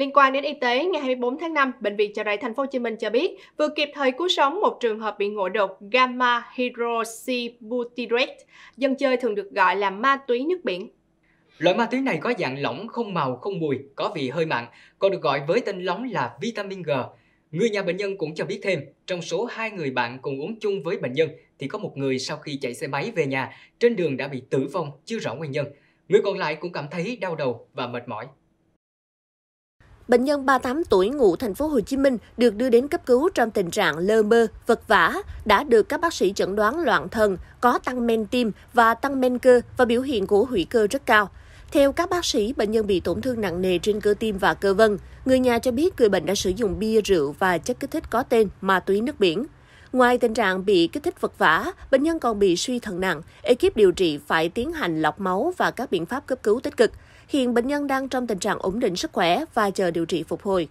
Liên quan đến y tế, ngày 24 tháng 5, bệnh viện Chợ Rẫy thành phố Hồ Chí Minh cho biết vừa kịp thời cứu sống một trường hợp bị ngộ độc gamma hydroxybutyrate, dân chơi thường được gọi là ma túy nước biển. Loại ma túy này có dạng lỏng không màu, không mùi, có vị hơi mặn, còn được gọi với tên lóng là vitamin G. Người nhà bệnh nhân cũng cho biết thêm, trong số hai người bạn cùng uống chung với bệnh nhân thì có một người sau khi chạy xe máy về nhà, trên đường đã bị tử vong chưa rõ nguyên nhân. Người còn lại cũng cảm thấy đau đầu và mệt mỏi. Bệnh nhân 38 tuổi ngụ thành phố Hồ Chí Minh được đưa đến cấp cứu trong tình trạng lơ mơ, vật vã, đã được các bác sĩ chẩn đoán loạn thần, có tăng men tim và tăng men cơ và biểu hiện của hủy cơ rất cao. Theo các bác sĩ, bệnh nhân bị tổn thương nặng nề trên cơ tim và cơ vân. Người nhà cho biết người bệnh đã sử dụng bia, rượu và chất kích thích có tên ma túy nước biển. Ngoài tình trạng bị kích thích vật vã, bệnh nhân còn bị suy thận nặng. Ekip điều trị phải tiến hành lọc máu và các biện pháp cấp cứu tích cực. Hiện bệnh nhân đang trong tình trạng ổn định sức khỏe và chờ điều trị phục hồi.